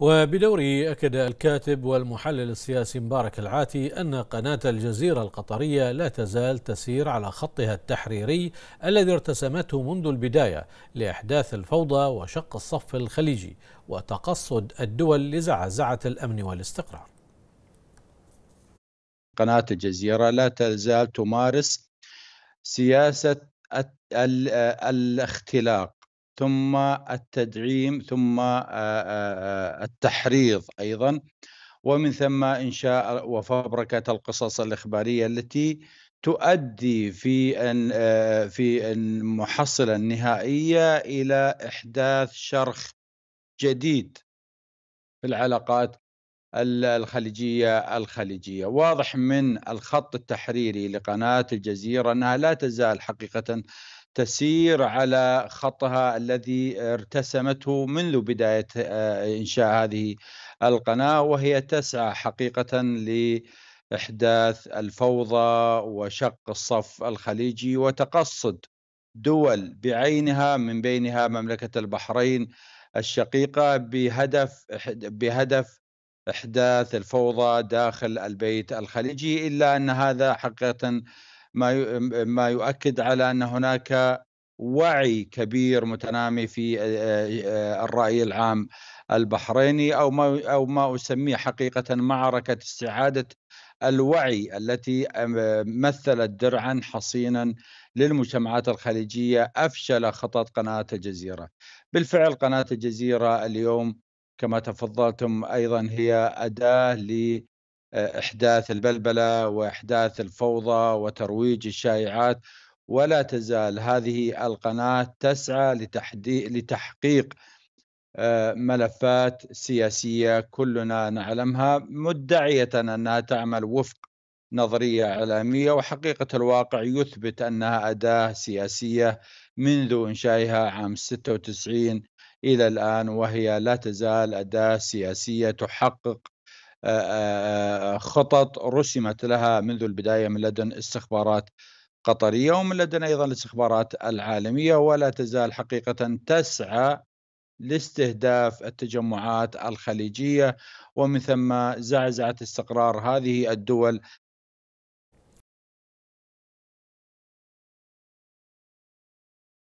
وبدوره أكد الكاتب والمحلل السياسي مبارك العاتي أن قناة الجزيرة القطرية لا تزال تسير على خطها التحريري الذي ارتسمته منذ البداية لإحداث الفوضى وشق الصف الخليجي وتقصد الدول لزعزعة الأمن والاستقرار قناة الجزيرة لا تزال تمارس سياسة الاختلاق ثم التدعيم ثم التحريض ايضا ومن ثم انشاء وفبركه القصص الاخباريه التي تؤدي في أن في المحصله النهائيه الى احداث شرخ جديد في العلاقات الخليجيه الخليجيه، واضح من الخط التحريري لقناه الجزيره انها لا تزال حقيقه تسير على خطها الذي ارتسمته منذ بداية آه، إنشاء هذه القناة وهي تسعى حقيقة لإحداث الفوضى وشق الصف الخليجي وتقصد دول بعينها من بينها مملكة البحرين الشقيقة بهدف بهدف إحداث الفوضى داخل البيت الخليجي إلا أن هذا حقيقة ما ما يؤكد على ان هناك وعي كبير متنامي في الراي العام البحريني او ما او ما اسميه حقيقه معركه استعاده الوعي التي مثلت درعا حصينا للمجتمعات الخليجيه افشل خطط قناه الجزيره. بالفعل قناه الجزيره اليوم كما تفضلتم ايضا هي اداه ل احداث البلبله واحداث الفوضى وترويج الشائعات ولا تزال هذه القناه تسعى لتحقيق آه، ملفات سياسيه كلنا نعلمها مدعيه انها تعمل وفق نظريه اعلاميه وحقيقه الواقع يثبت انها اداه سياسيه منذ انشائها عام 96 الى الان وهي لا تزال اداه سياسيه تحقق آه، آه، آه، خطط رسمت لها منذ البدايه من لدن استخبارات قطريه ومن لدن ايضا الاستخبارات العالميه ولا تزال حقيقه تسعى لاستهداف التجمعات الخليجيه ومن ثم زعزعه استقرار هذه الدول